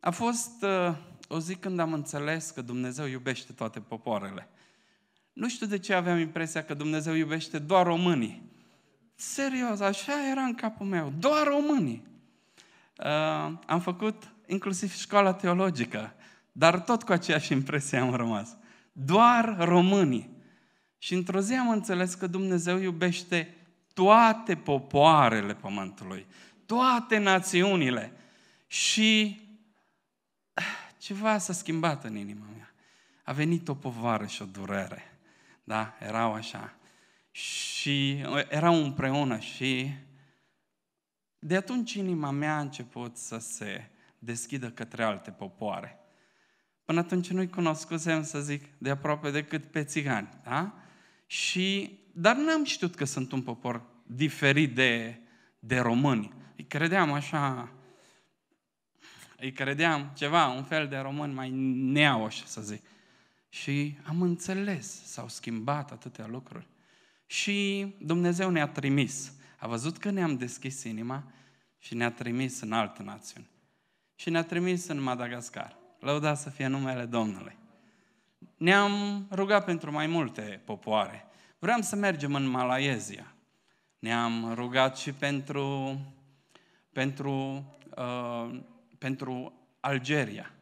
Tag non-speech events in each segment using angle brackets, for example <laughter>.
A fost uh, o zi când am înțeles că Dumnezeu iubește toate popoarele. Nu știu de ce aveam impresia că Dumnezeu iubește doar românii. Serios, așa era în capul meu, doar românii. Uh, am făcut inclusiv școala teologică, dar tot cu aceeași impresie am rămas. Doar românii. Și într-o zi am înțeles că Dumnezeu iubește toate popoarele pământului, toate națiunile. Și ceva s-a schimbat în inima mea. A venit o povară și o durere. Da? Erau așa. Și erau împreună și de atunci inima mea a început să se deschidă către alte popoare. Până atunci nu-i cunoscusem, să zic, de aproape decât pe țigani, da? Și, dar n-am știut că sunt un popor diferit de, de români. Îi credeam așa îi credeam ceva, un fel de român mai neaoș, să zic. Și am înțeles, s-au schimbat atâtea lucruri. Și Dumnezeu ne-a trimis. A văzut că ne-am deschis inima și ne-a trimis în alte națiuni. Și ne-a trimis în Madagascar. Lăuda să fie numele Domnului. Ne-am rugat pentru mai multe popoare. Vreau să mergem în Malaezia. Ne-am rugat și pentru, pentru uh, pentru Algeria,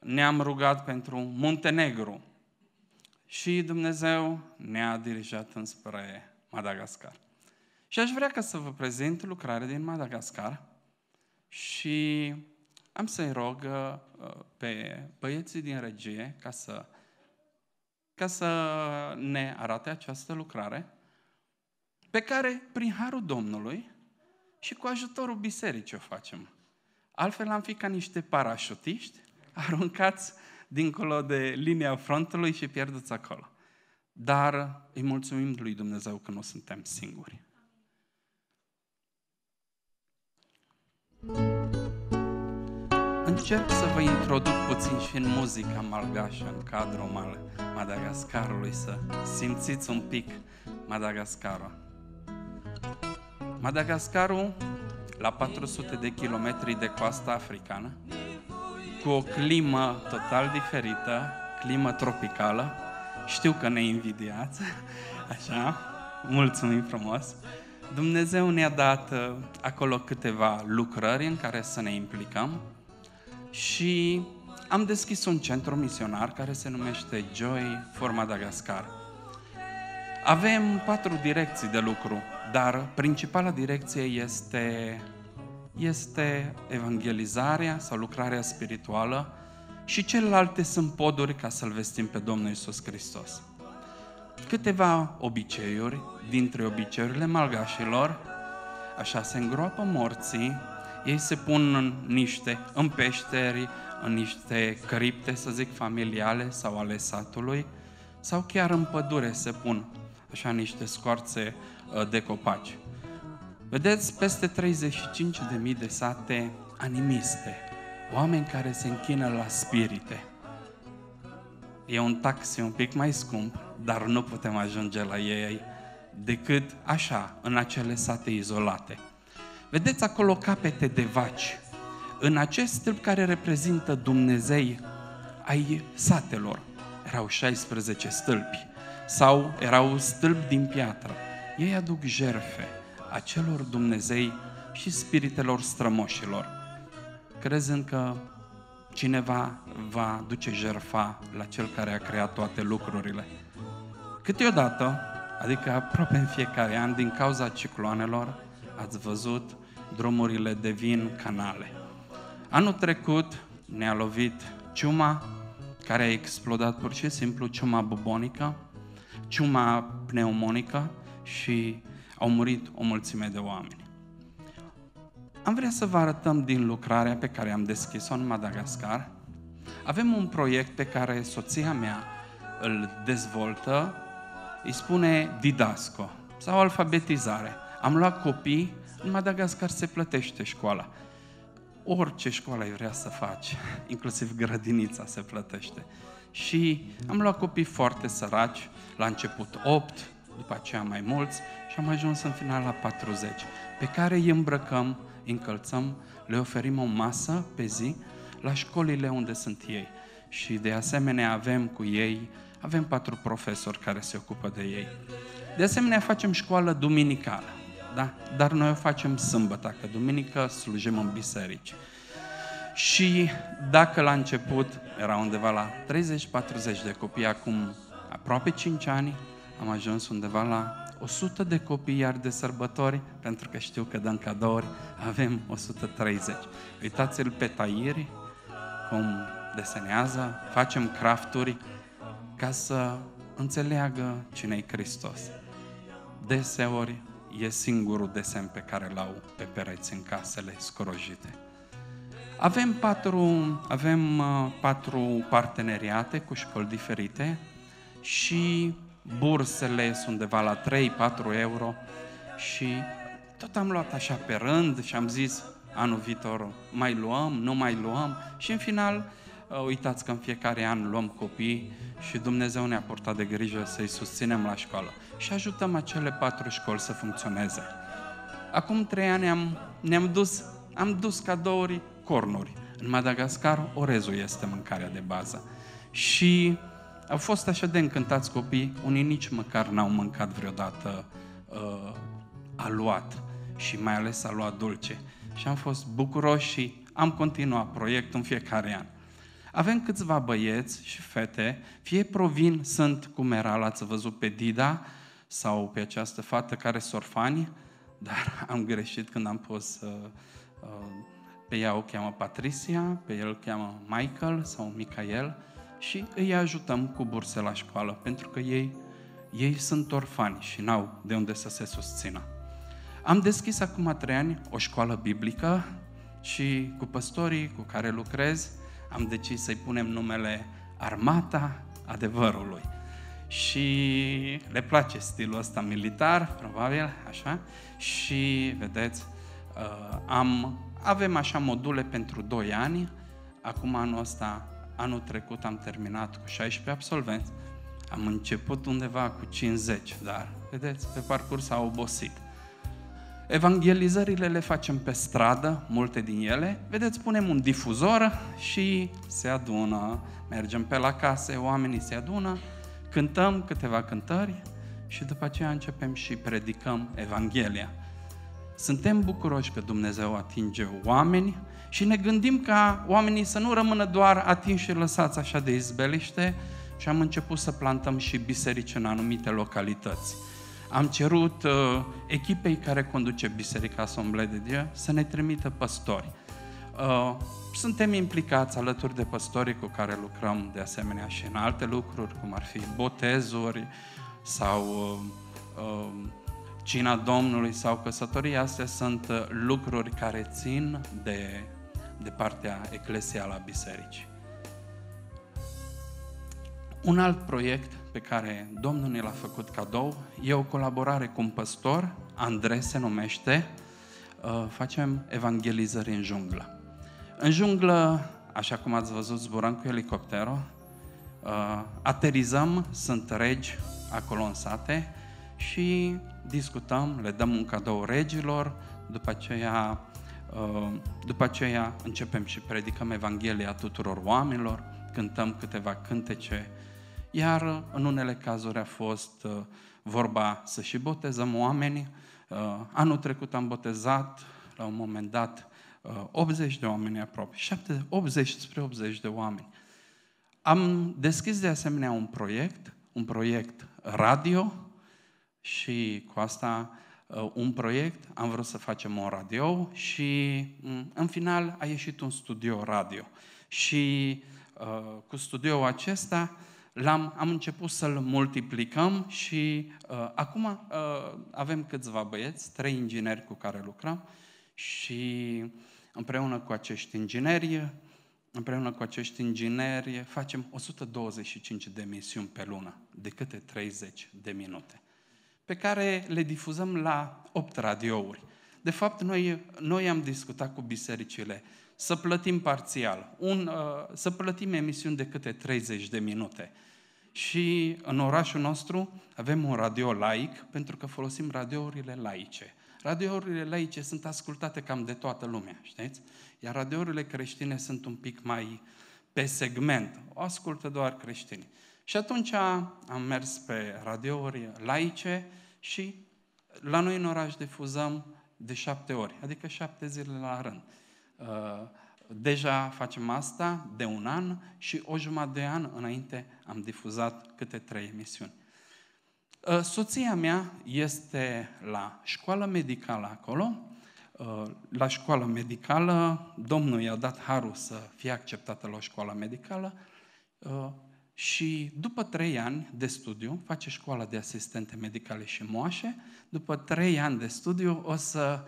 ne-am rugat pentru Muntenegru și Dumnezeu ne-a dirijat înspre Madagascar. Și aș vrea ca să vă prezint lucrarea din Madagascar și am să-i rog uh, pe băieții din regie ca să, ca să ne arate această lucrare pe care, prin harul Domnului și cu ajutorul bisericii o facem. Altfel am fi ca niște parașutiști aruncați dincolo de linia frontului și pierduți acolo. Dar îi mulțumim lui Dumnezeu că nu suntem singuri. Încerc să vă introduc puțin și în muzica malgașă, în cadrul mal Madagascarului, să simțiți un pic Madagascarul. Madagascarul la 400 de kilometri de coasta africană, cu o climă total diferită, climă tropicală. Știu că ne invidiați, <laughs> așa, mulțumim frumos. Dumnezeu ne-a dat uh, acolo câteva lucrări în care să ne implicăm și am deschis un centru misionar care se numește Joy for Madagascar. Avem patru direcții de lucru, dar principala direcție este, este evangelizarea sau lucrarea spirituală și celelalte sunt poduri ca să-L vestim pe Domnul Isus Hristos. Câteva obiceiuri, dintre obiceiurile malgașilor, așa se îngropă morții, ei se pun în niște în peșteri, în niște cripte, să zic, familiale sau ale satului, sau chiar în pădure se pun așa niște scoarțe uh, de copaci. Vedeți, peste 35.000 de sate animiste, oameni care se închină la spirite. E un taxi un pic mai scump, dar nu putem ajunge la ei decât așa, în acele sate izolate. Vedeți acolo capete de vaci. În acest stâlp care reprezintă Dumnezei ai satelor, erau 16 stâlpi sau erau stâlpi din piatră. Ei aduc jerfe acelor Dumnezei și spiritelor strămoșilor, crezând că cineva va duce jerfa la cel care a creat toate lucrurile. Câteodată, adică aproape în fiecare an, din cauza cicloanelor, ați văzut, drumurile devin canale. Anul trecut ne-a lovit ciuma, care a explodat pur și simplu, ciuma bubonică, ciuma pneumonică și au murit o mulțime de oameni. Am vrea să vă arătăm din lucrarea pe care am deschis-o în Madagascar. Avem un proiect pe care soția mea îl dezvoltă, îi spune Didasco sau alfabetizare. Am luat copii, în Madagascar se plătește școala. Orice școală ai vrea să faci, <laughs> inclusiv grădinița se plătește și am luat copii foarte săraci, la început 8, după aceea mai mulți și am ajuns în final la 40, pe care îi îmbrăcăm, îi încălțăm, le oferim o masă pe zi la școlile unde sunt ei. Și de asemenea avem cu ei, avem patru profesori care se ocupă de ei. De asemenea facem școală duminicală, da? dar noi o facem sâmbătă, că duminică slujim în biserici. Și dacă la început era undeva la 30-40 de copii, acum aproape 5 ani am ajuns undeva la 100 de copii, iar de sărbători, pentru că știu că dăm cadouri, avem 130. Uitați-l pe tairi, cum desenează, facem crafturi ca să înțeleagă cine e Hristos. Deseori e singurul desen pe care l-au pe pereți în casele scorojite. Avem patru, avem uh, patru parteneriate cu școli diferite și bursele sunt undeva la 3-4 euro și tot am luat așa pe rând și am zis anul viitor mai luăm, nu mai luăm și în final uh, uitați că în fiecare an luăm copii și Dumnezeu ne-a purtat de grijă să-i susținem la școală și ajutăm acele patru școli să funcționeze. Acum trei ani am, ne-am dus, am dus cadouri cornuri. În Madagascar, orezul este mâncarea de bază. Și au fost așa de încântați copii, unii nici măcar n-au mâncat vreodată uh, aluat și mai ales aluat dulce. Și am fost bucuroși și am continuat proiectul în fiecare an. Avem câțiva băieți și fete, fie provin, sunt cum era, l-ați văzut pe Dida sau pe această fată care sorfani, dar am greșit când am pus uh, uh, pe ea o cheamă Patricia, pe el o cheamă Michael sau Michael și îi ajutăm cu burse la școală, pentru că ei, ei sunt orfani și n-au de unde să se susțină. Am deschis acum trei ani o școală biblică și cu păstorii cu care lucrez am decis să-i punem numele Armata Adevărului. Și le place stilul ăsta militar, probabil, așa, și vedeți, uh, am avem așa module pentru 2 ani. Acum anul ăsta, anul trecut am terminat cu 16 absolvenți. Am început undeva cu 50, dar, vedeți, pe parcurs a obosit. Evangelizările le facem pe stradă, multe din ele. Vedeți, punem un difuzor și se adună. Mergem pe la case, oamenii se adună, cântăm câteva cântări și după aceea începem și predicăm Evanghelia. Suntem bucuroși că Dumnezeu atinge oameni și ne gândim ca oamenii să nu rămână doar atinși și lăsați așa de izbeliște și am început să plantăm și biserici în anumite localități. Am cerut uh, echipei care conduce Biserica Asomble de Dieu să ne trimită păstori. Uh, suntem implicați alături de păstorii cu care lucrăm de asemenea și în alte lucruri, cum ar fi botezuri sau uh, uh, cina Domnului sau căsătoria, astea sunt uh, lucruri care țin de, de partea eclesială a bisericii. Un alt proiect pe care Domnul ne l-a făcut cadou e o colaborare cu un păstor, Andrei se numește, uh, facem evangelizări în junglă. În junglă, așa cum ați văzut, zburăm cu elicopterul, uh, aterizăm, sunt regi acolo în sate, și discutăm, le dăm un cadou regilor, după aceea, uh, după aceea începem și predicăm Evanghelia tuturor oamenilor, cântăm câteva cântece, iar în unele cazuri a fost uh, vorba să și botezăm oamenii. Uh, anul trecut am botezat, la un moment dat, 80 de oameni aproape, 70, 80 spre 80 de oameni. Am deschis de asemenea un proiect, un proiect radio, și cu asta uh, un proiect, am vrut să facem un radio și mm, în final a ieșit un studio radio. Și uh, cu studioul acesta l-am, am început să-l multiplicăm și uh, acum uh, avem câțiva băieți, trei ingineri cu care lucrăm și împreună cu acești ingineri, împreună cu acești ingineri facem 125 de misiuni pe lună, de câte 30 de minute pe care le difuzăm la 8 radiouri. De fapt, noi, noi am discutat cu bisericile să plătim parțial, un, uh, să plătim emisiuni de câte 30 de minute. Și în orașul nostru avem un radio laic, pentru că folosim radiourile laice. Radiourile laice sunt ascultate cam de toată lumea, știți? Iar radiourile creștine sunt un pic mai pe segment. O ascultă doar creștini. Și atunci am mers pe radiouri laice, și la noi în oraș difuzăm de șapte ori, adică șapte zile la rând. Uh, deja facem asta de un an și o jumătate de an înainte am difuzat câte trei emisiuni. Uh, soția mea este la școală medicală acolo. Uh, la școală medicală, Domnul i-a dat harul să fie acceptată la școala medicală și după trei ani de studiu, face școala de asistente medicale și moașe, după trei ani de studiu o să,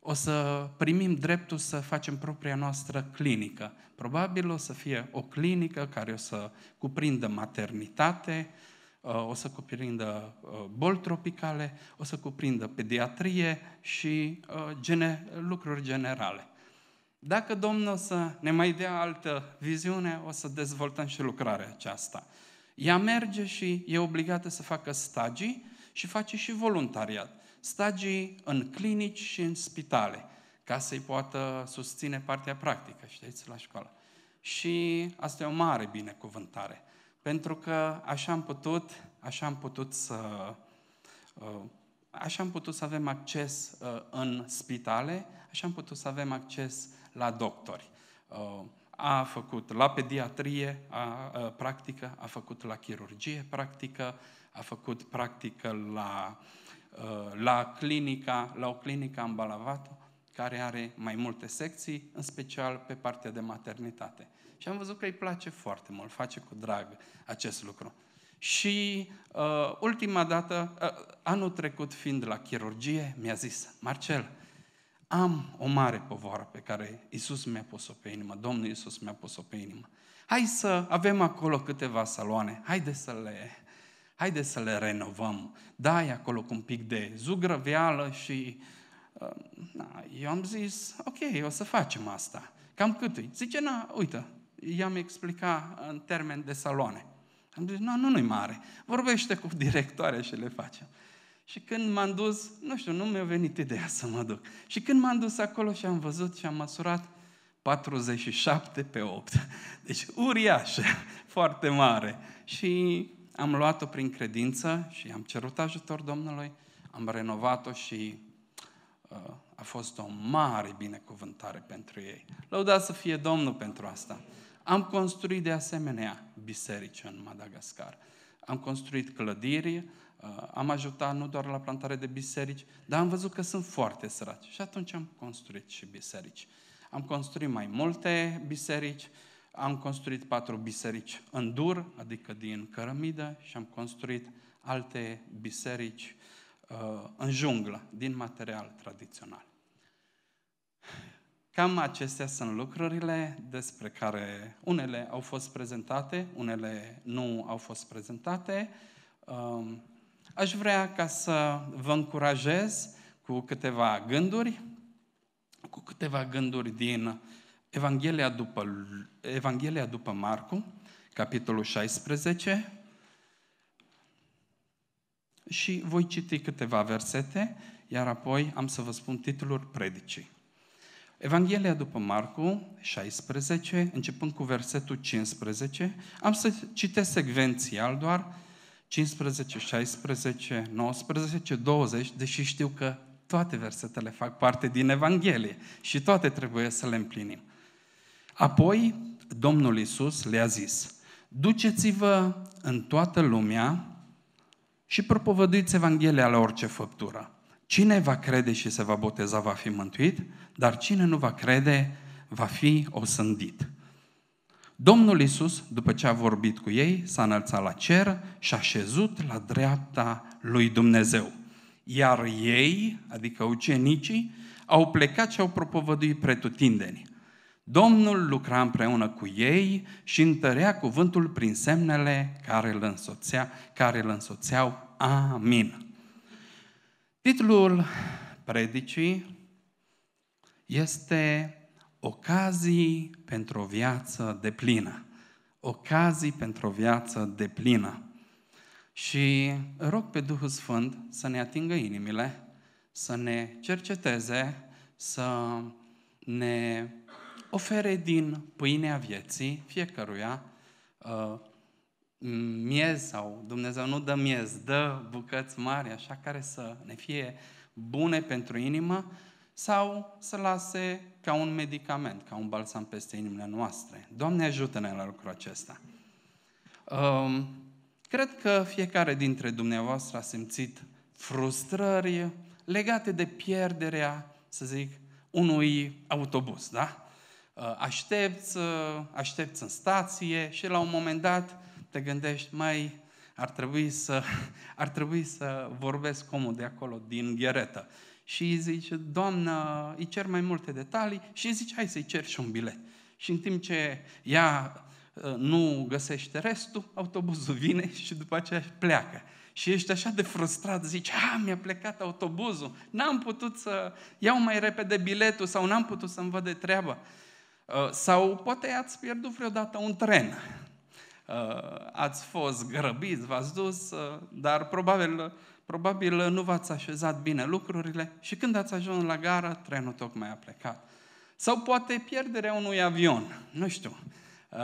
o să primim dreptul să facem propria noastră clinică. Probabil o să fie o clinică care o să cuprindă maternitate, ă, o să cuprindă ă, boli tropicale, o să cuprindă pediatrie și ă, gene, lucruri generale. Dacă Domnul o să ne mai dea altă viziune, o să dezvoltăm și lucrarea aceasta. Ea merge și e obligată să facă stagii și face și voluntariat. Stagii în clinici și în spitale, ca să-i poată susține partea practică, știți, la școală. Și asta e o mare binecuvântare, pentru că așa am putut, așa am putut să uh, așa am putut să avem acces uh, în spitale, așa am putut să avem acces la doctori. Uh, a făcut la pediatrie a, a, uh, practică, a făcut la chirurgie practică, a făcut practică la, a, uh, la, clinica, la o clinică în Balavato, care are mai multe secții, în special pe partea de maternitate. Și am văzut că îi place foarte mult, face cu drag acest lucru. Și uh, ultima dată, uh, anul trecut fiind la chirurgie, mi-a zis, Marcel, am o mare povară pe care Isus mi-a pus-o pe inimă, Domnul Isus mi-a pus-o pe inimă. Hai să avem acolo câteva saloane, haide să le, haide să le renovăm. Dai acolo cu un pic de zugrăveală și uh, na, eu am zis, ok, o să facem asta. Cam cât e? Zice, na, uite, i-am explicat în termen de saloane. Am zis, nu, nu, nu-i mare. Vorbește cu directoarea și le facem. Și când m-am dus, nu știu, nu mi-a venit ideea să mă duc. Și când m-am dus acolo și am văzut și am măsurat 47 pe 8. Deci uriașă, <laughs> foarte mare. Și am luat-o prin credință și am cerut ajutor Domnului, am renovat-o și uh, a fost o mare binecuvântare pentru ei. Lăudat să fie Domnul pentru asta. Am construit de asemenea biserici în Madagascar. Am construit clădiri, Uh, am ajutat nu doar la plantare de biserici, dar am văzut că sunt foarte săraci. Și atunci am construit și biserici. Am construit mai multe biserici, am construit patru biserici în dur, adică din cărămidă, și am construit alte biserici uh, în junglă, din material tradițional. Cam acestea sunt lucrurile despre care unele au fost prezentate, unele nu au fost prezentate. Um, Aș vrea ca să vă încurajez cu câteva gânduri, cu câteva gânduri din Evanghelia după, Evanghelia după Marcu, capitolul 16, și voi citi câteva versete, iar apoi am să vă spun titlul predicii. Evanghelia după Marcu 16, începând cu versetul 15, am să citesc secvențial doar 15, 16, 19, 20, deși știu că toate versetele fac parte din Evanghelie și toate trebuie să le împlinim. Apoi, Domnul Isus le-a zis, duceți-vă în toată lumea și propovăduiți Evanghelia la orice făptură. Cine va crede și se va boteza va fi mântuit, dar cine nu va crede va fi osândit. Domnul Isus, după ce a vorbit cu ei, s-a înălțat la cer și a șezut la dreapta lui Dumnezeu. Iar ei, adică ucenicii, au plecat și au propovăduit pretutindeni. Domnul lucra împreună cu ei și întărea cuvântul prin semnele care îl, însoțea, care îl însoțeau. Amin. Titlul predicii este ocazii pentru o viață de plină. Ocazii pentru o viață de plină. Și rog pe Duhul Sfânt să ne atingă inimile, să ne cerceteze, să ne ofere din pâinea vieții fiecăruia uh, miez sau Dumnezeu nu dă miez, dă bucăți mari, așa care să ne fie bune pentru inimă sau să lase ca un medicament, ca un balsam peste inimile noastre. Doamne ajută-ne la lucrul acesta. Um, cred că fiecare dintre dumneavoastră a simțit frustrări legate de pierderea, să zic, unui autobuz, da? Uh, aștepți, uh, aștepți în stație și la un moment dat te gândești, mai ar trebui să, <laughs> ar trebui să vorbesc omul de acolo, din gheretă și îi zice, doamnă, îi cer mai multe detalii și îi zice, hai să-i cer și un bilet. Și în timp ce ea uh, nu găsește restul, autobuzul <laughs> vine și după aceea pleacă. Și ești așa de frustrat, zici, a, mi-a plecat autobuzul, n-am putut să iau mai repede biletul sau n-am putut să-mi văd de treabă. Uh, sau poate ați pierdut vreodată un tren, uh, ați fost grăbiți, v-ați dus, dar probabil probabil nu v-ați așezat bine lucrurile și când ați ajuns la gara, trenul tocmai a plecat. Sau poate pierderea unui avion, nu știu. Uh,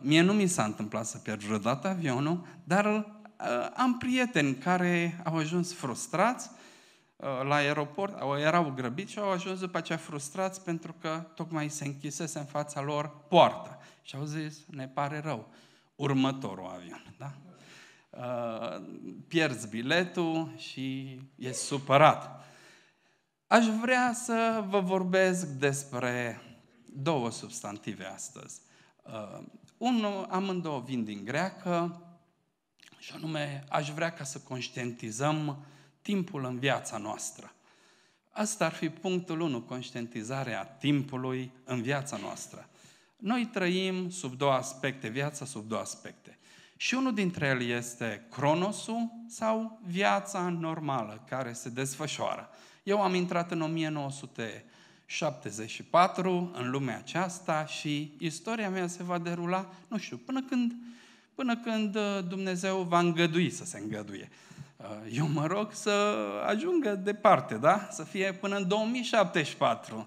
mie nu mi s-a întâmplat să pierd vreodată avionul, dar uh, am prieteni care au ajuns frustrați uh, la aeroport, au, erau grăbiți și au ajuns după aceea frustrați pentru că tocmai se închisese în fața lor poarta. Și au zis, ne pare rău, următorul avion. Da? Uh, pierzi biletul și e supărat. Aș vrea să vă vorbesc despre două substantive astăzi. Uh, unul, amândouă vin din greacă și anume aș vrea ca să conștientizăm timpul în viața noastră. Asta ar fi punctul 1, conștientizarea timpului în viața noastră. Noi trăim sub două aspecte, viața sub două aspecte. Și unul dintre ele este cronosul sau viața normală care se desfășoară. Eu am intrat în 1974 în lumea aceasta și istoria mea se va derula, nu știu, până când, până când uh, Dumnezeu va îngădui să se îngăduie. Uh, eu mă rog să ajungă departe, da? Să fie până în 2074. Uh,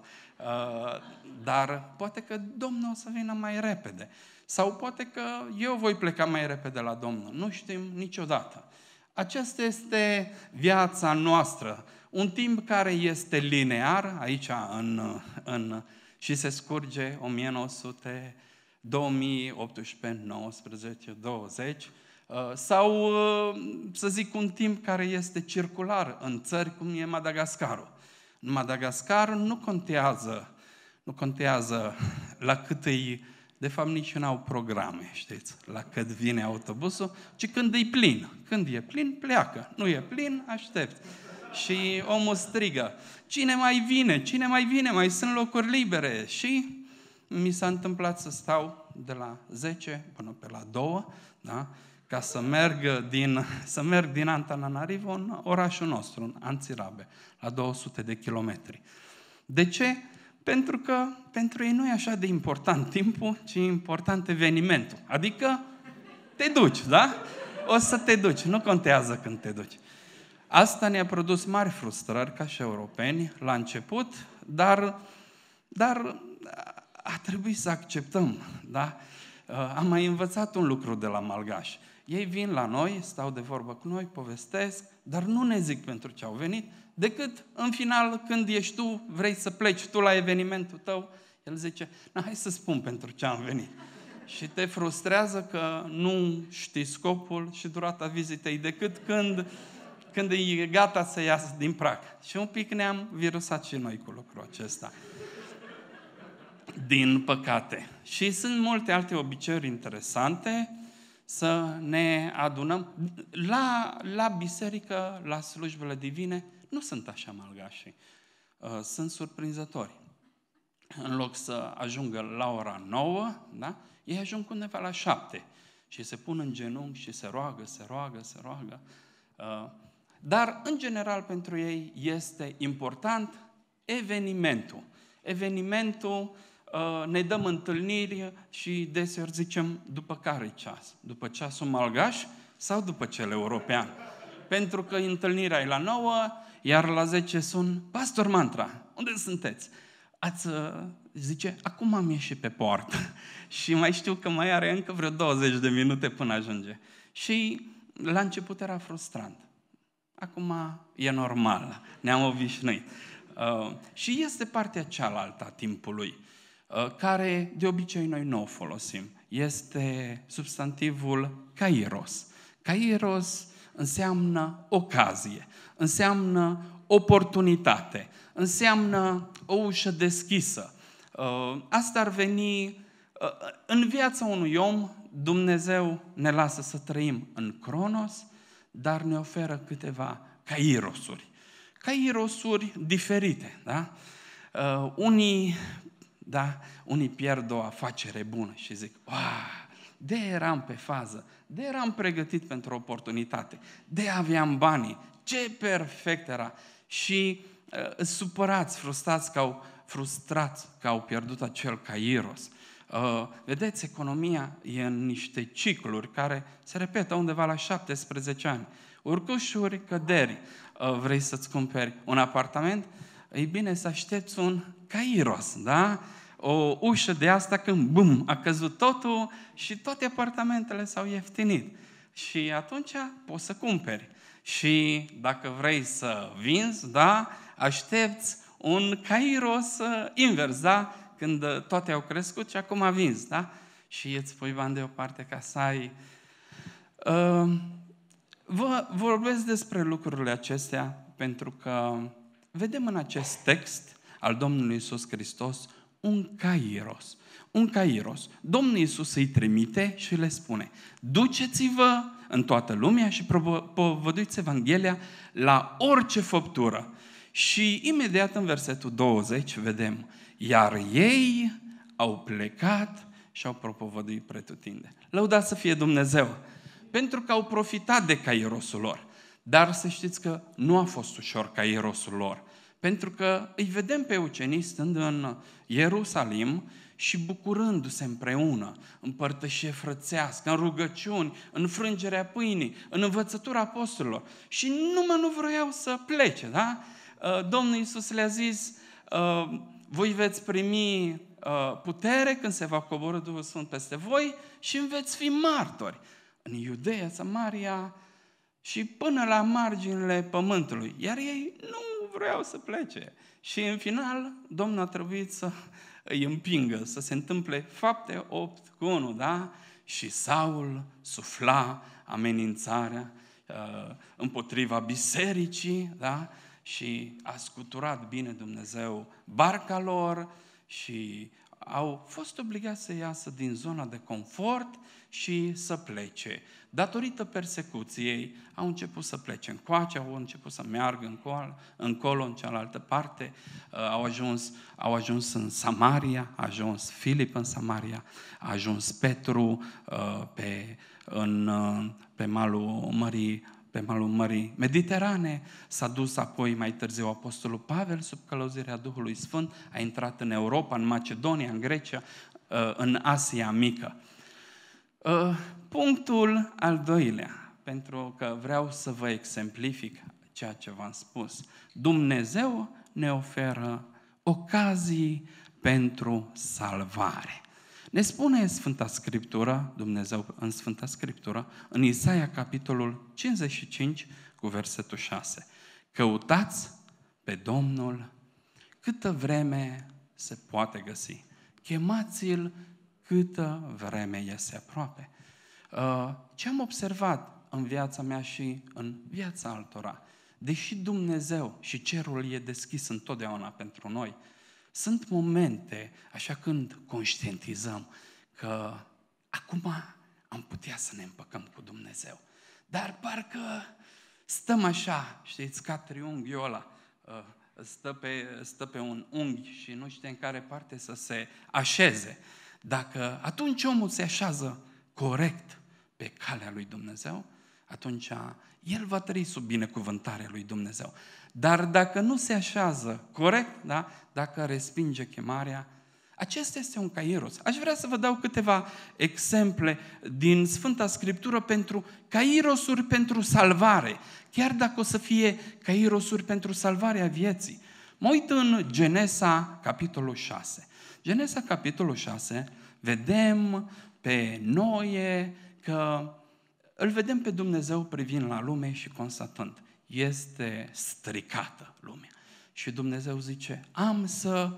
dar poate că Domnul o să vină mai repede. Sau poate că eu voi pleca mai repede la Domnul. Nu știm niciodată. Aceasta este viața noastră. Un timp care este linear, aici în, în, și se scurge 1900, 2018, 19, 20, sau uh, să zic un timp care este circular în țări cum e Madagascarul. În Madagascar nu contează, nu contează la cât îi de fapt nici nu au programe, știți, la cât vine autobusul, ci când e plin. Când e plin, pleacă. Nu e plin, aștept. Și omul strigă, cine mai vine, cine mai vine, mai sunt locuri libere. Și mi s-a întâmplat să stau de la 10 până pe la 2, da? ca să merg din, să merg din Antananarivo în orașul nostru, în Anțirabe, la 200 de kilometri. De ce? Pentru că pentru ei nu e așa de important timpul, ci important evenimentul. Adică te duci, da? O să te duci, nu contează când te duci. Asta ne-a produs mari frustrări ca și europeni la început, dar, dar a trebuit să acceptăm, da? Uh, am mai învățat un lucru de la Malgaș. Ei vin la noi, stau de vorbă cu noi, povestesc, dar nu ne zic pentru ce au venit, decât în final când ești tu, vrei să pleci tu la evenimentul tău, el zice, na, hai să spun pentru ce am venit. și te frustrează că nu știi scopul și durata vizitei decât când, când e gata să iasă din prag. Și un pic ne-am virusat și noi cu lucrul acesta. Din păcate. Și sunt multe alte obiceiuri interesante să ne adunăm la, la biserică, la slujbele divine, nu sunt așa malgași. Uh, sunt surprinzători. În loc să ajungă la ora 9, da? ei ajung undeva la 7 și se pun în genunchi și se roagă, se roagă, se roagă. Uh, dar, în general, pentru ei este important evenimentul. Evenimentul uh, ne dăm întâlniri și deseori zicem după care ceas? După ceasul malgaș sau după cel european? pentru că întâlnirea e la 9, iar la 10 sun, Pastor Mantra, unde sunteți? Ați, uh, zice, acum am ieșit pe poartă <laughs> și mai știu că mai are încă vreo 20 de minute până ajunge. Și la început era frustrant. Acum e normal, ne-am obișnuit. Uh, și este partea cealaltă a timpului, uh, care de obicei noi nu o folosim. Este substantivul kairos. Kairos înseamnă ocazie, înseamnă oportunitate, înseamnă o ușă deschisă. Uh, asta ar veni uh, în viața unui om, Dumnezeu ne lasă să trăim în Cronos, dar ne oferă câteva cairosuri. Cairosuri diferite, da? Uh, unii, da, unii pierd o afacere bună și zic, de eram pe fază, de eram pregătit pentru oportunitate, de aveam banii, ce perfect era. Și uh, supărați, frustrați că au, frustrați că au pierdut acel cairos. Uh, vedeți, economia e în niște cicluri care se repetă undeva la 17 ani. Urcușuri, căderi. Uh, vrei să-ți cumperi un apartament? e bine, să aștepți un cairos, da? o ușă de asta când, bum, a căzut totul și toate apartamentele s-au ieftinit. Și atunci poți să cumperi. Și dacă vrei să vinzi, da, aștepți un cairos uh, invers, da, când uh, toate au crescut și acum vinzi, da? Și îți pui bani deoparte ca să ai... Uh, vă vorbesc despre lucrurile acestea pentru că vedem în acest text al Domnului Isus Hristos un cairos. Un cairos. Domnul Iisus îi trimite și le spune, duceți-vă în toată lumea și povăduiți Evanghelia la orice făptură. Și imediat în versetul 20 vedem, iar ei au plecat și au propovăduit pretutinde. Lăudați să fie Dumnezeu, pentru că au profitat de cairosul lor. Dar să știți că nu a fost ușor cairosul lor. Pentru că îi vedem pe ucenici stând în Ierusalim și bucurându-se împreună, în părtășie frățească, în rugăciuni, în frângerea pâinii, în învățătura apostolilor. Și numai nu vroiau să plece, da? Uh, Domnul Iisus le-a zis, uh, voi veți primi uh, putere când se va coborâ Duhul Sfânt peste voi și veți fi martori. În Iudeea, Samaria, și până la marginile pământului. Iar ei nu vreau să plece. Și în final, Domnul a trebuit să îi împingă, să se întâmple fapte 8 cu 1, da? Și Saul sufla amenințarea uh, împotriva bisericii, da? Și a scuturat bine Dumnezeu barca lor și au fost obligați să iasă din zona de confort și să plece. Datorită persecuției, au început să plece în coace, au început să meargă încolo, încolo în cealaltă parte, uh, au ajuns, au ajuns în Samaria, a ajuns Filip în Samaria, a ajuns Petru uh, pe, în, uh, pe malul Mării pe malul Mării Mediterane. S-a dus apoi mai târziu Apostolul Pavel sub călăuzirea Duhului Sfânt, a intrat în Europa, în Macedonia, în Grecia, uh, în Asia Mică. Uh, punctul al doilea, pentru că vreau să vă exemplific ceea ce v-am spus. Dumnezeu ne oferă ocazii pentru salvare. Ne spune Sfânta Scriptură, Dumnezeu în Sfânta Scriptură, în Isaia capitolul 55 cu versetul 6. Căutați pe Domnul câtă vreme se poate găsi. Chemați-l câtă vreme este aproape. Uh, ce am observat în viața mea și în viața altora, deși Dumnezeu și cerul e deschis întotdeauna pentru noi, sunt momente așa când conștientizăm că acum am putea să ne împăcăm cu Dumnezeu. Dar parcă stăm așa, știți, ca triunghiul ăla, uh, stă pe, stă pe un unghi și nu știe în care parte să se așeze. Dacă atunci omul se așează corect pe calea lui Dumnezeu, atunci el va trăi sub binecuvântarea lui Dumnezeu. Dar dacă nu se așează corect, da? dacă respinge chemarea, acesta este un Cairos. Aș vrea să vă dau câteva exemple din Sfânta Scriptură pentru cairosuri pentru salvare, chiar dacă o să fie cairosuri pentru salvarea vieții. Mă uit în Genesa, capitolul 6. Genesa, capitolul 6, vedem pe Noe că îl vedem pe Dumnezeu privind la lume și constatând, este stricată lumea. Și Dumnezeu zice, am să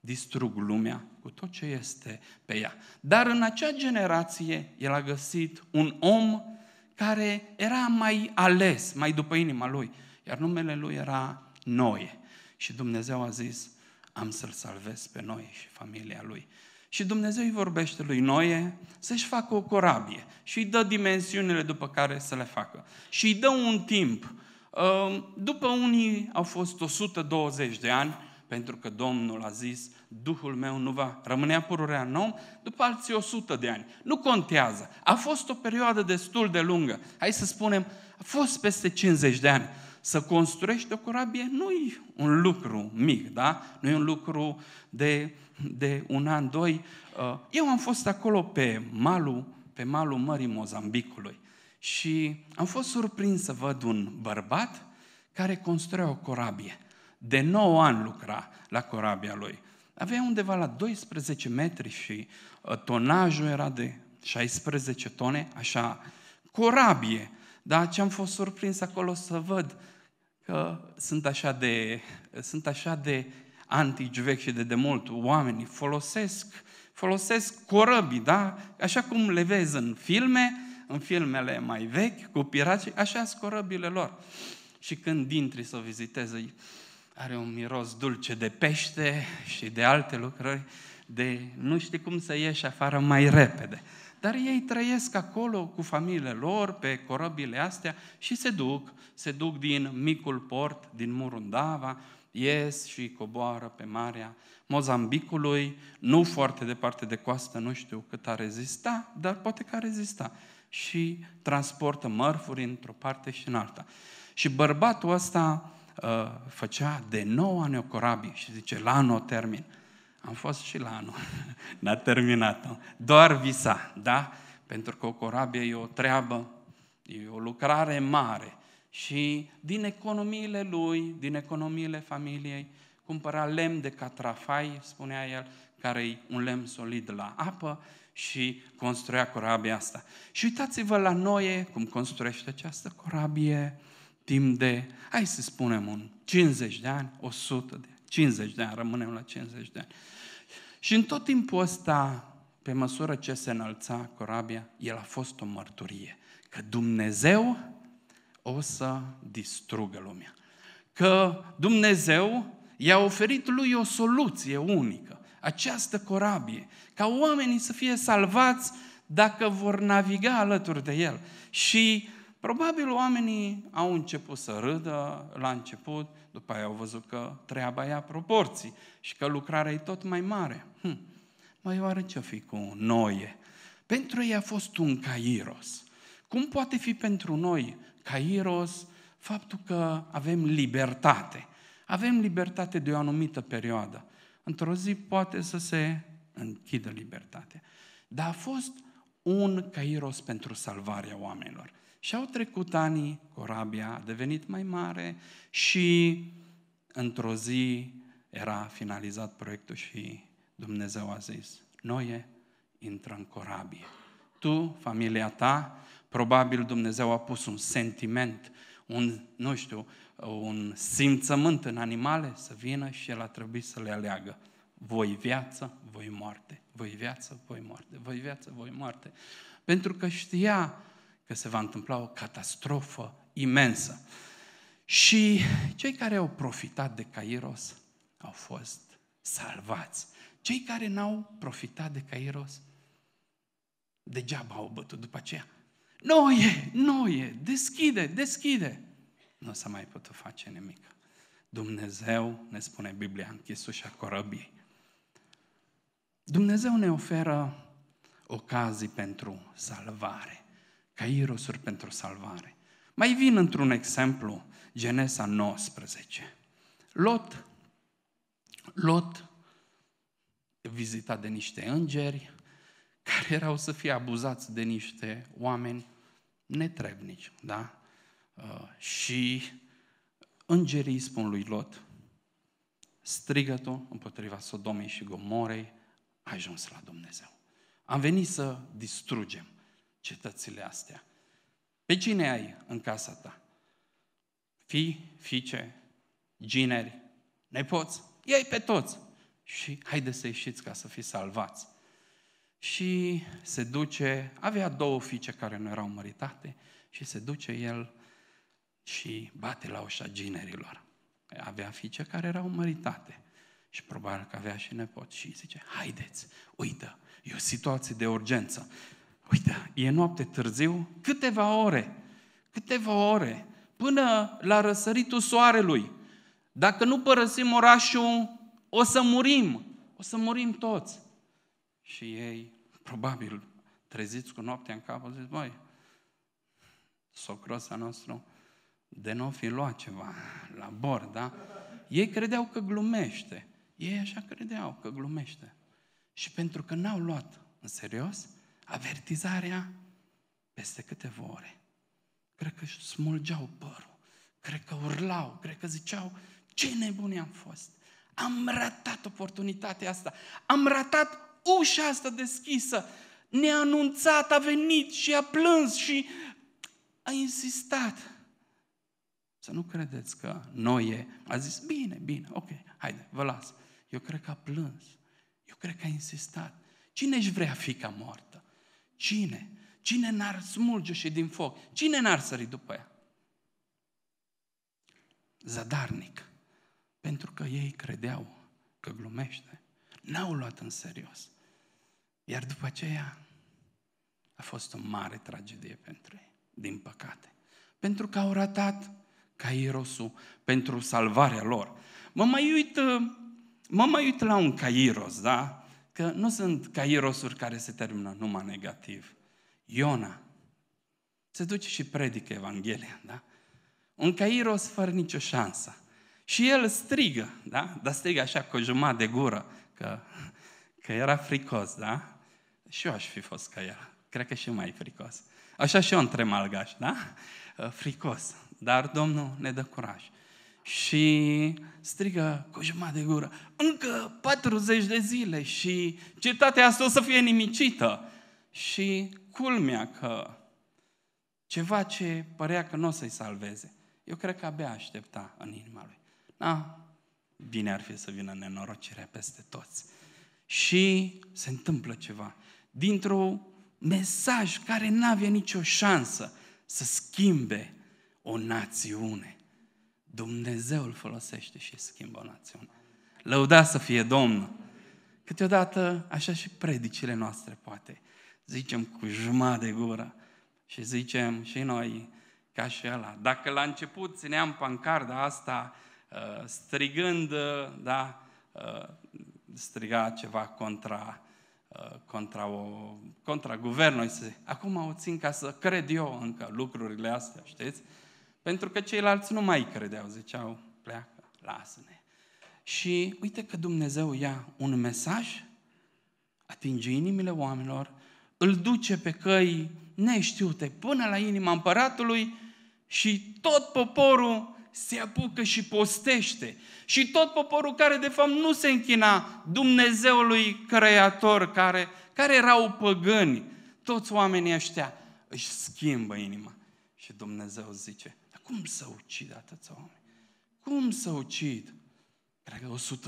distrug lumea cu tot ce este pe ea. Dar în acea generație el a găsit un om care era mai ales, mai după inima lui, iar numele lui era Noe. Și Dumnezeu a zis, am să-l salvez pe noi și familia lui. Și Dumnezeu îi vorbește lui Noe să-și facă o corabie și îi dă dimensiunile după care să le facă. Și îi dă un timp. Ehm, după unii au fost 120 de ani, pentru că Domnul a zis, Duhul meu nu va rămâne pururea în om, după alții 100 de ani. Nu contează. A fost o perioadă destul de lungă. Hai să spunem, a fost peste 50 de ani. Să construiești o corabie nu e un lucru mic, da? Nu e un lucru de, de un an, doi. Uh, eu am fost acolo pe malul, pe malul Mării Mozambicului și am fost surprins să văd un bărbat care construia o corabie. De 9 ani lucra la corabia lui. Avea undeva la 12 metri și uh, tonajul era de 16 tone, așa, corabie dar ce am fost surprins acolo să văd că sunt așa de, sunt așa de antici, vechi și de demult. Oamenii folosesc, folosesc corăbii, da? Așa cum le vezi în filme, în filmele mai vechi, cu pirații, așa sunt corăbile lor. Și când intri să o vizitezi, are un miros dulce de pește și de alte lucrări, de nu știi cum să ieși afară mai repede. Dar ei trăiesc acolo cu familiile lor, pe corăbile astea și se duc, se duc din micul port, din Murundava, ies și coboară pe marea Mozambicului, nu foarte departe de coastă, nu știu cât a rezista, dar poate că a rezista. Și transportă mărfuri într-o parte și în alta. Și bărbatul ăsta uh, făcea de 9 ani o corabie și zice, la anul termin. Am fost și la anul, <laughs> n-a terminat-o. Doar visa, da? Pentru că o corabie e o treabă, e o lucrare mare. Și din economiile lui, din economiile familiei, cumpăra lemn de catrafai, spunea el, care e un lemn solid la apă și construia corabia asta. Și uitați-vă la Noe cum construiește această corabie timp de, hai să spunem, un 50 de ani, 100 de ani. 50 de ani, rămânem la 50 de ani. Și în tot timpul ăsta, pe măsură ce se înălța corabia, el a fost o mărturie. Că Dumnezeu o să distrugă lumea. Că Dumnezeu i-a oferit lui o soluție unică, această corabie, ca oamenii să fie salvați dacă vor naviga alături de el. Și probabil oamenii au început să râdă la început, după aia au văzut că treaba ia proporții și că lucrarea e tot mai mare. Hm. Mai oare ce-o fi cu noi. Pentru ei a fost un Cairos. Cum poate fi pentru noi Cairos faptul că avem libertate? Avem libertate de o anumită perioadă. Într-o zi poate să se închidă libertatea. Dar a fost un Cairos pentru salvarea oamenilor. Și au trecut ani, corabia a devenit mai mare și într-o zi era finalizat proiectul și Dumnezeu a zis, Noie, intră în corabie. Tu, familia ta, probabil Dumnezeu a pus un sentiment, un, nu știu, un simțământ în animale să vină și el a trebuit să le aleagă. Voi viață, voi moarte, voi viață, voi moarte, voi viață, voi moarte. Pentru că știa că se va întâmpla o catastrofă imensă. Și cei care au profitat de Cairos au fost salvați. Cei care n-au profitat de Cairos, degeaba au bătut după aceea. Noie, noie, deschide, deschide. Nu s-a mai putut face nimic. Dumnezeu, ne spune Biblia, în chisușa corăbiei. Dumnezeu ne oferă ocazii pentru salvare irosuri pentru salvare. Mai vin într-un exemplu, Genesa 19. Lot, Lot vizitat de niște îngeri care erau să fie abuzați de niște oameni netrebnici, da? Uh, și îngerii spun lui Lot, strigătul împotriva Sodomei și Gomorei a ajuns la Dumnezeu. Am venit să distrugem cetățile astea. Pe cine ai în casa ta? Fii, fiice, gineri, nepoți, ei pe toți. Și haide să ieșiți ca să fiți salvați. Și se duce, avea două fiice care nu erau măritate, și se duce el și bate la ușa ginerilor. Avea fiice care erau măritate și probabil că avea și nepoți și zice, haideți, uită, e o situație de urgență. Uite, e noapte târziu, câteva ore, câteva ore, până la răsăritul soarelui. Dacă nu părăsim orașul, o să murim, o să murim toți. Și ei, probabil, treziți cu noaptea în cap, au zis, băi, socrosa nostru, de nu n-o fi luat ceva la bord, da? Ei credeau că glumește. Ei așa credeau că glumește. Și pentru că n-au luat în serios, avertizarea peste câteva ore. Cred că își smulgeau părul, cred că urlau, cred că ziceau ce nebuni am fost. Am ratat oportunitatea asta, am ratat ușa asta deschisă. Ne-a anunțat, a venit și a plâns și a insistat. Să nu credeți că noi e. A zis, bine, bine, ok, haide, vă las. Eu cred că a plâns. Eu cred că a insistat. Cine își vrea fi ca mort? Cine? Cine n-ar smulge și din foc? Cine n-ar sări după ea? Zadarnic. Pentru că ei credeau că glumește. N-au luat în serios. Iar după aceea a fost o mare tragedie pentru ei, din păcate. Pentru că au ratat Cairosul pentru salvarea lor. Mă mai uit, mă mai uit la un Cairos, da? că nu sunt ca irosuri care se termină numai negativ. Iona se duce și predică Evanghelia, da? Un cairos fără nicio șansă. Și el strigă, da? Dar strigă așa cu jumătate de gură, că, că era fricos, da? Și eu aș fi fost ca el. Cred că și mai fricos. Așa și eu între malgaș, da? Fricos. Dar Domnul ne dă curaj și strigă cu jumătate de gură, încă 40 de zile și cetatea asta o să fie nimicită. Și culmea că ceva ce părea că nu o să-i salveze, eu cred că abia aștepta în inima lui. Na, bine ar fi să vină nenorocirea peste toți. Și se întâmplă ceva. Dintr-un mesaj care n-avea nicio șansă să schimbe o națiune Dumnezeu îl folosește și schimbă o națiune. Lăuda să fie Domnul. Câteodată, așa și predicile noastre, poate, zicem cu jumătate de gură și zicem și noi, ca și ăla. Dacă la început țineam pancarda asta ă, strigând, ă, da, ă, striga ceva contra, contra, o, contra guvernul, acum o țin ca să cred eu încă lucrurile astea, știți? Pentru că ceilalți nu mai credeau, ziceau, pleacă, lasă-ne. Și uite că Dumnezeu ia un mesaj, atinge inimile oamenilor, îl duce pe căi neștiute până la inima împăratului și tot poporul se apucă și postește. Și tot poporul care de fapt nu se închina Dumnezeului Creator, care, care erau păgâni, toți oamenii ăștia își schimbă inima. Și Dumnezeu zice, cum să ucid atâția oameni? Cum să ucid? Cred că 120.000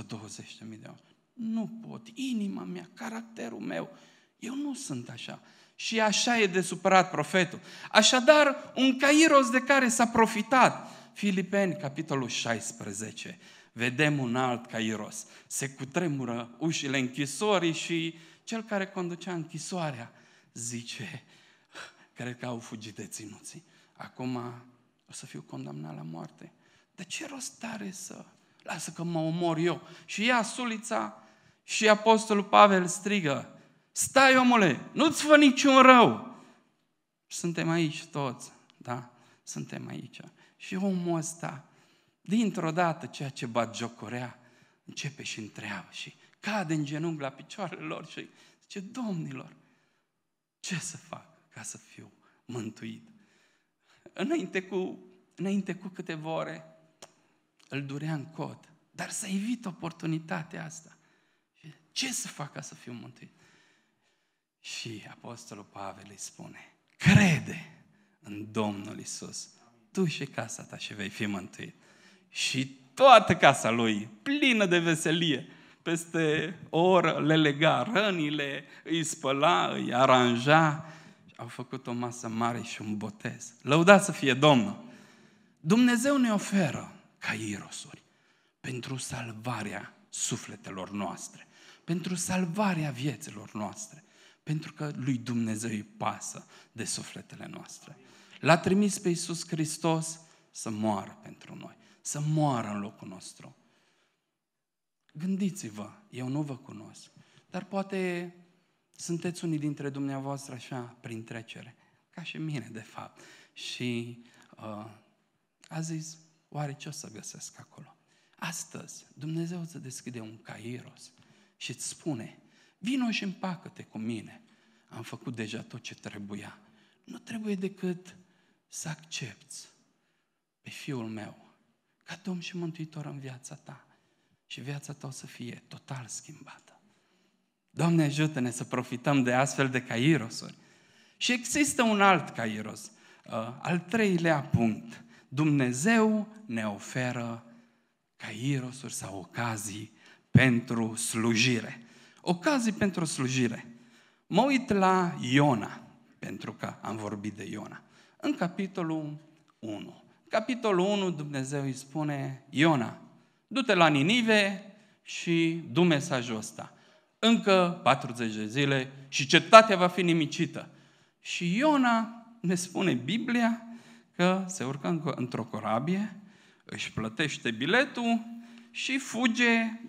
de oameni. Nu pot. Inima mea, caracterul meu. Eu nu sunt așa. Și așa e de supărat profetul. Așadar, un cairos de care s-a profitat. Filipeni, capitolul 16. Vedem un alt cairos. Se cutremură ușile închisorii și cel care conducea închisoarea zice, cred că au fugit de ținuții. Acum o să fiu condamnat la moarte. De ce rost are să... Lasă că mă omor eu. Și ia sulița și apostolul Pavel strigă, stai omule, nu-ți fă niciun rău. Și suntem aici toți, da? Suntem aici. Și omul ăsta, dintr-o dată, ceea ce jocorea, începe și întreabă și cade în genunchi la picioarele lor și zice, domnilor, ce să fac ca să fiu mântuit? înainte cu, înainte cu câteva ore, îl durea în cod. Dar să evit oportunitatea asta. Ce să fac ca să fiu mântuit? Și Apostolul Pavel îi spune, crede în Domnul Isus, tu și casa ta și vei fi mântuit. Și toată casa lui, plină de veselie, peste o oră le lega rănile, îi spăla, îi aranja au făcut o masă mare și un botez. Lăudați să fie Domnul! Dumnezeu ne oferă ca irosuri pentru salvarea sufletelor noastre, pentru salvarea vieților noastre, pentru că lui Dumnezeu îi pasă de sufletele noastre. L-a trimis pe Iisus Hristos să moară pentru noi, să moară în locul nostru. Gândiți-vă, eu nu vă cunosc, dar poate sunteți unii dintre dumneavoastră așa prin trecere, ca și mine de fapt. Și uh, a zis, oare ce o să găsesc acolo? Astăzi Dumnezeu îți deschide un cairos și îți spune, vino și împacă-te cu mine. Am făcut deja tot ce trebuia. Nu trebuie decât să accepti pe Fiul meu ca Domn și Mântuitor în viața ta. Și viața ta o să fie total schimbată. Doamne ajută-ne să profităm de astfel de cairosuri. Și există un alt cairos, uh, al treilea punct. Dumnezeu ne oferă cairosuri sau ocazii pentru slujire. Ocazii pentru slujire. Mă uit la Iona, pentru că am vorbit de Iona. În capitolul 1. Capitolul 1 Dumnezeu îi spune Iona, du-te la Ninive și du mesajul ăsta încă 40 de zile și cetatea va fi nimicită. Și Iona ne spune Biblia că se urcă într-o corabie, își plătește biletul și fuge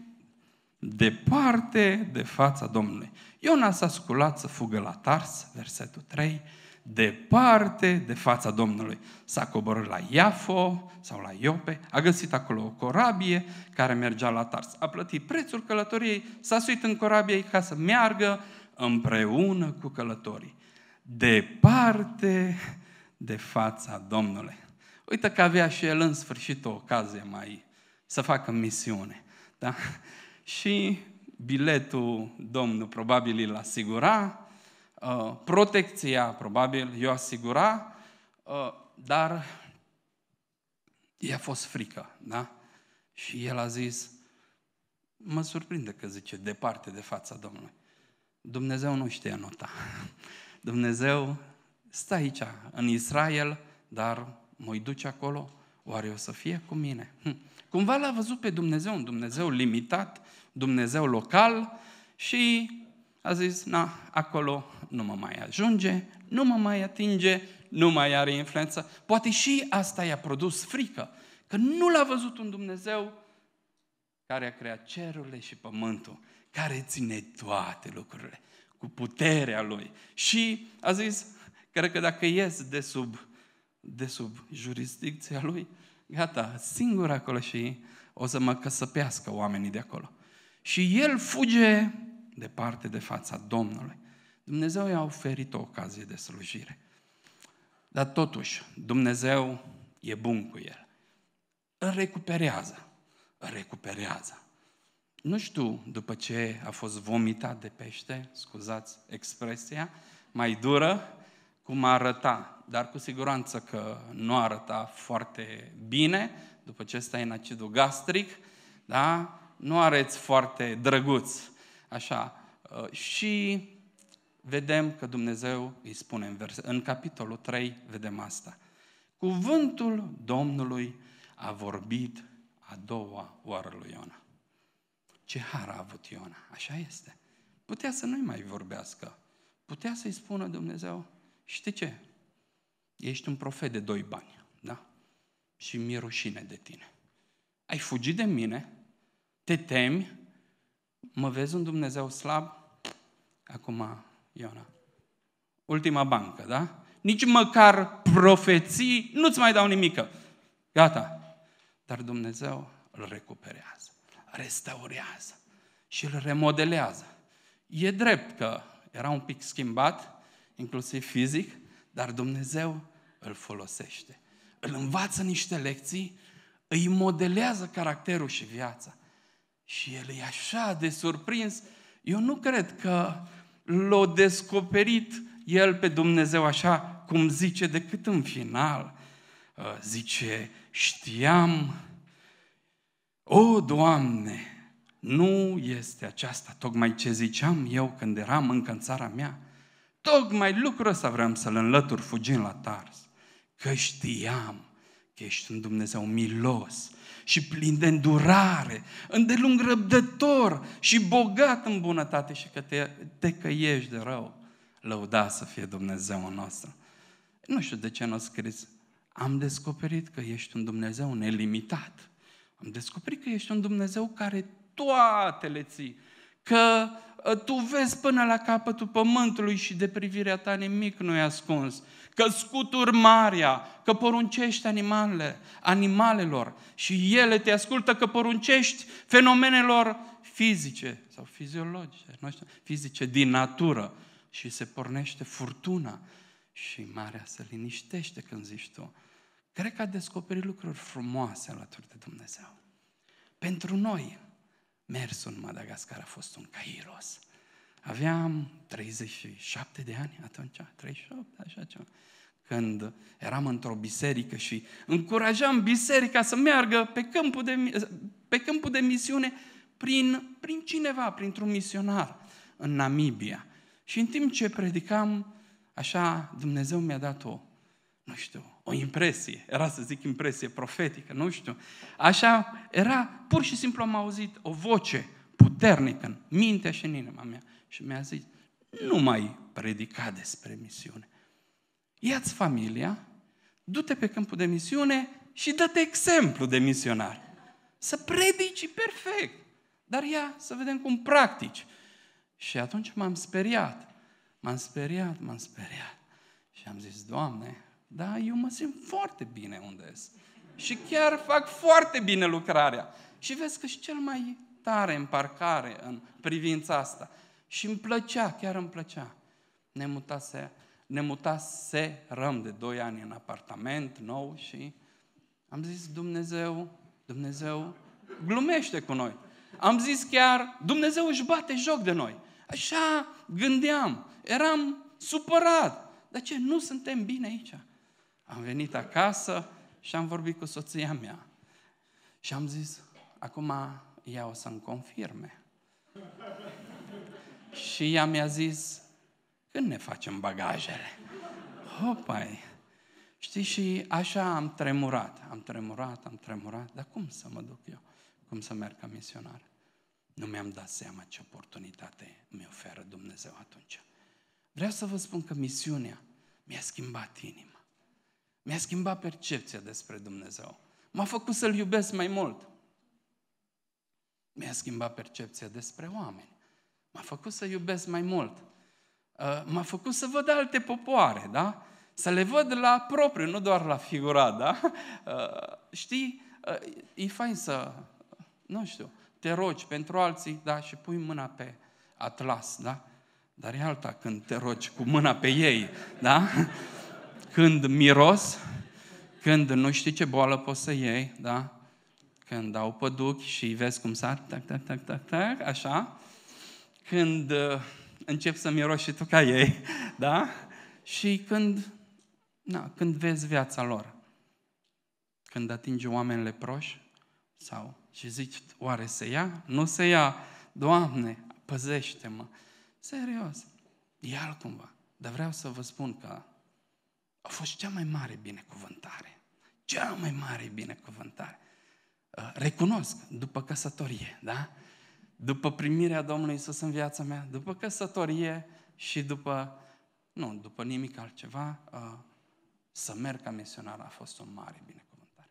departe de fața Domnului. Iona s-a sculat să fugă la Tars, versetul 3, departe de fața Domnului. S-a coborât la Iafo sau la Iope, a găsit acolo o corabie care mergea la Tars. A plătit prețul călătoriei, s-a suit în corabie ca să meargă împreună cu călătorii. Departe de fața Domnului. Uite că avea și el în sfârșit o ocazie mai să facă misiune. Da? Și biletul Domnul probabil îl asigura, Uh, protecția, probabil, i-o asigura, uh, dar i-a fost frică, da? Și el a zis, mă surprinde că zice departe de fața Domnului. Dumnezeu nu știe nota. <laughs> Dumnezeu stă aici, în Israel, dar mă duce acolo, oare o să fie cu mine? Hm. Cumva l-a văzut pe Dumnezeu, un Dumnezeu limitat, Dumnezeu local și a zis, na, acolo nu mă mai ajunge, nu mă mai atinge, nu mai are influență. Poate și asta i-a produs frică, că nu l-a văzut un Dumnezeu care a creat cerurile și pământul, care ține toate lucrurile cu puterea Lui. Și a zis, cred că dacă ies de sub, de sub jurisdicția Lui, gata, singur acolo și o să mă căsăpească oamenii de acolo. Și el fuge departe de fața Domnului. Dumnezeu i-a oferit o ocazie de slujire. Dar totuși, Dumnezeu e bun cu el. Îl recuperează. Îl recuperează. Nu știu, după ce a fost vomitat de pește, scuzați expresia, mai dură, cum arăta, dar cu siguranță că nu arăta foarte bine, după ce stai în acidul gastric, da? nu areți foarte drăguț, așa. Uh, și vedem că Dumnezeu îi spune în, vers, în capitolul 3, vedem asta. Cuvântul Domnului a vorbit a doua oară lui Iona. Ce har a avut Iona, așa este. Putea să nu-i mai vorbească, putea să-i spună Dumnezeu, știi ce, ești un profet de doi bani, da? Și mi-e rușine de tine. Ai fugit de mine, te temi, mă vezi un Dumnezeu slab, acum Iona. Ultima bancă, da? Nici măcar profeții nu-ți mai dau nimică. Gata. Dar Dumnezeu îl recuperează, restaurează și îl remodelează. E drept că era un pic schimbat, inclusiv fizic, dar Dumnezeu îl folosește. Îl învață niște lecții, îi modelează caracterul și viața. Și el e așa de surprins. Eu nu cred că l-a descoperit el pe Dumnezeu așa cum zice, decât în final uh, zice, știam, o, Doamne, nu este aceasta tocmai ce ziceam eu când eram încă în țara mea. Tocmai lucrul ăsta vreau să-l înlătur fugind la Tars. Că știam că ești un Dumnezeu milos, și plin de îndurare, îndelung răbdător și bogat în bunătate și că te, te căiești de rău. Lăuda să fie Dumnezeu nostru. Nu știu de ce nu n-o scris. Am descoperit că ești un Dumnezeu nelimitat. Am descoperit că ești un Dumnezeu care toate le ții că ă, tu vezi până la capătul pământului și de privirea ta nimic nu e ascuns, că scuturi marea, că poruncești animale, animalelor și ele te ascultă, că poruncești fenomenelor fizice sau fiziologice, nu știu, fizice din natură și se pornește furtuna și marea se liniștește când zici tu. Cred că a descoperit lucruri frumoase alături de Dumnezeu. Pentru noi, Mersul în Madagascar a fost un cairos. Aveam 37 de ani atunci, 38, așa ceva. Când eram într-o biserică și încurajam biserica să meargă pe câmpul de, pe câmpul de misiune prin, prin cineva, printr-un misionar în Namibia. Și în timp ce predicam, așa, Dumnezeu mi-a dat o, nu știu, o impresie, era să zic impresie profetică, nu știu. Așa era, pur și simplu am auzit o voce puternică în mintea și în inima mea și mi-a zis, nu mai predica despre misiune. Ia-ți familia, du-te pe câmpul de misiune și dă-te exemplu de misionar. Să predici perfect, dar ia să vedem cum practici. Și atunci m-am speriat, m-am speriat, m-am speriat. Și am zis, Doamne, da, eu mă simt foarte bine unde sunt. Și chiar fac foarte bine lucrarea. Și vezi că și cel mai tare în parcare în privința asta. Și îmi plăcea, chiar îmi plăcea. Ne mutase, ne mutase răm de 2 ani în apartament nou și am zis, Dumnezeu, Dumnezeu glumește cu noi. Am zis chiar, Dumnezeu își bate joc de noi. Așa gândeam, eram supărat. Dar ce, nu suntem bine aici? Am venit acasă și am vorbit cu soția mea. Și am zis, acum ea o să-mi confirme. și ea mi-a zis, când ne facem bagajele? Hopai! Știi, și așa am tremurat, am tremurat, am tremurat, dar cum să mă duc eu? Cum să merg ca misionar? Nu mi-am dat seama ce oportunitate mi oferă Dumnezeu atunci. Vreau să vă spun că misiunea mi-a schimbat inima. Mi-a schimbat percepția despre Dumnezeu. M-a făcut să-L iubesc mai mult. Mi-a schimbat percepția despre oameni. M-a făcut să iubesc mai mult. Uh, m-a făcut să văd alte popoare, da? Să le văd la propriu, nu doar la figura, da? Uh, știi, uh, e fain să, nu știu, te rogi pentru alții, da, și pui mâna pe atlas, da? Dar e alta când te rogi cu mâna pe ei, da? când miros, când nu știi ce boală poți să iei, da? Când dau păduchi și vezi cum sar, tac, tac, tac, tac, tac, așa. Când uh, încep să miros și tu ca ei, <laughs> da? Și când, na, când vezi viața lor, când atingi oameni leproși, sau și zici, oare se ia? Nu se ia. Doamne, păzește-mă. Serios, E cumva. Dar vreau să vă spun că a fost cea mai mare binecuvântare. Cea mai mare binecuvântare. Uh, recunosc, după căsătorie, da? După primirea Domnului Isus în viața mea, după căsătorie și după, nu, după nimic altceva, uh, să merg ca misionar a fost o mare binecuvântare.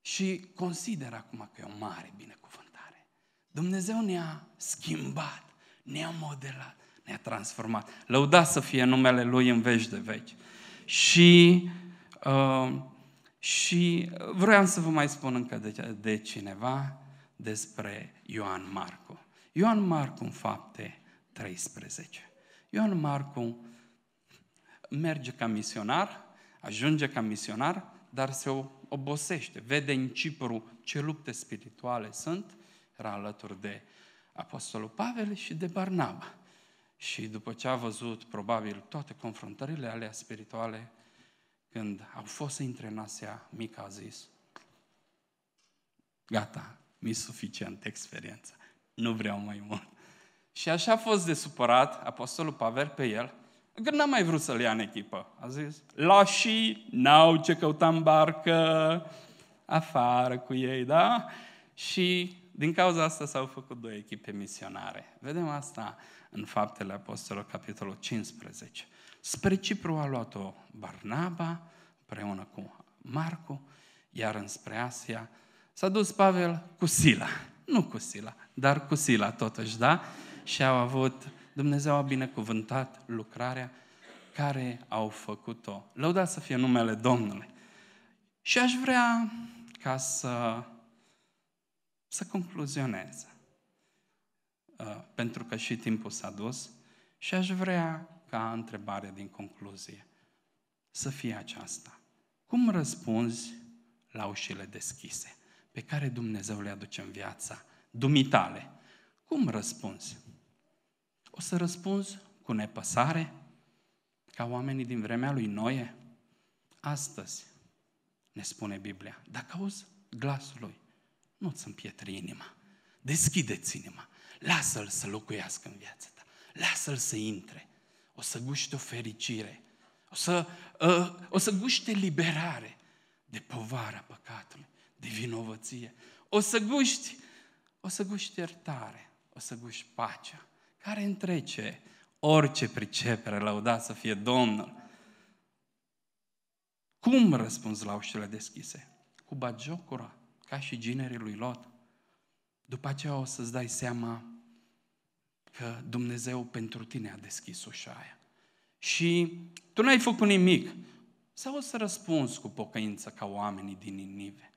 Și consider acum că e o mare binecuvântare. Dumnezeu ne-a schimbat, ne-a modelat, ne-a transformat. Lăudați să fie numele Lui în veci de veci și, uh, și vreau să vă mai spun încă de, de cineva despre Ioan Marcu. Ioan Marcu în fapte 13. Ioan Marcu merge ca misionar, ajunge ca misionar, dar se obosește, vede în Cipru ce lupte spirituale sunt, era alături de Apostolul Pavel și de Barnaba și după ce a văzut probabil toate confruntările alea spirituale, când au fost să intre în Asia, mica a zis, gata, mi-e suficient experiența, nu vreau mai mult. Și așa a fost de supărat apostolul Pavel pe el, că n-a mai vrut să-l ia în echipă. A zis, lași, n-au ce căuta în barcă, afară cu ei, da? Și din cauza asta s-au făcut două echipe misionare. Vedem asta în Faptele Apostolilor, capitolul 15. Spre Cipru a luat-o Barnaba, împreună cu Marcu, iar înspre Asia s-a dus Pavel cu Sila. Nu cu Sila, dar cu Sila totuși, da? Și au avut, Dumnezeu a binecuvântat lucrarea care au făcut-o. Lăudați să fie numele Domnului. Și aș vrea ca să, să concluzioneze. Uh, pentru că și timpul s-a dus și aș vrea ca întrebare din concluzie să fie aceasta. Cum răspunzi la ușile deschise pe care Dumnezeu le aduce în viața dumitale? Cum răspunzi? O să răspunzi cu nepăsare, ca oamenii din vremea lui Noe? Astăzi, ne spune Biblia, dacă auzi glasul lui, nu-ți împietri inima, deschideți inima, Lasă-l să locuiască în viața ta. Lasă-l să intre. O să guște o fericire. O să, uh, o să guște liberare de povara păcatului, de vinovăție. O să guști, o să guști iertare, o să guști pacea, care întrece orice pricepere, laudat să fie Domnul. Cum răspunzi la ușile deschise? Cu bagiocura, ca și ginerii lui Lot. După aceea o să-ți dai seama că Dumnezeu pentru tine a deschis ușa aia. Și tu n-ai făcut nimic. Sau o să răspunzi cu pocăință ca oamenii din Ninive.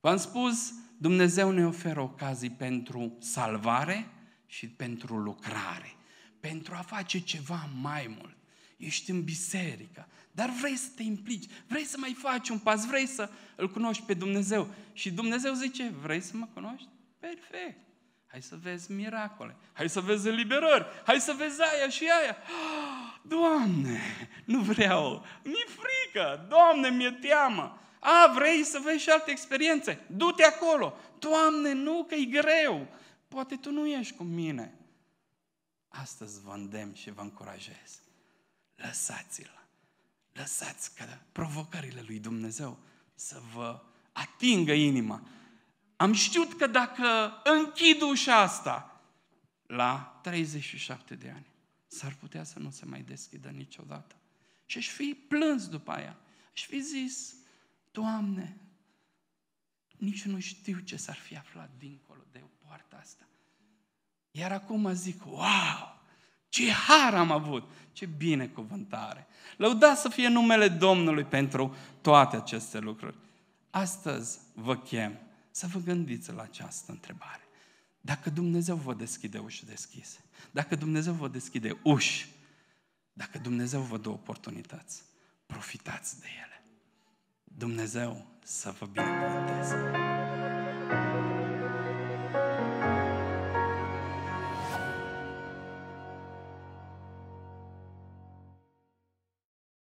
V-am spus, Dumnezeu ne oferă ocazii pentru salvare și pentru lucrare. Pentru a face ceva mai mult. Ești în biserică, dar vrei să te implici, vrei să mai faci un pas, vrei să îl cunoști pe Dumnezeu. Și Dumnezeu zice, vrei să mă cunoști? Perfect. Hai să vezi miracole. Hai să vezi eliberări. Hai să vezi aia și aia. <gasps> Doamne, nu vreau. Mi-e frică. Doamne, mi-e teamă. A, vrei să vezi și alte experiențe? Du-te acolo. Doamne, nu, că e greu. Poate tu nu ești cu mine. Astăzi vă îndemn și vă încurajez. Lăsați-l. Lăsați că provocările lui Dumnezeu să vă atingă inima am știut că dacă închid ușa asta la 37 de ani, s-ar putea să nu se mai deschidă niciodată. Și aș fi plâns după aia. Aș fi zis, Doamne, nici nu știu ce s-ar fi aflat dincolo de poarta asta. Iar acum zic, wow, ce har am avut! Ce binecuvântare! Lăudați să fie numele Domnului pentru toate aceste lucruri. Astăzi vă chem să vă gândiți la această întrebare. Dacă Dumnezeu vă deschide uși deschise, dacă Dumnezeu vă deschide uși, dacă Dumnezeu vă dă oportunități, profitați de ele. Dumnezeu să vă binecuvânteze.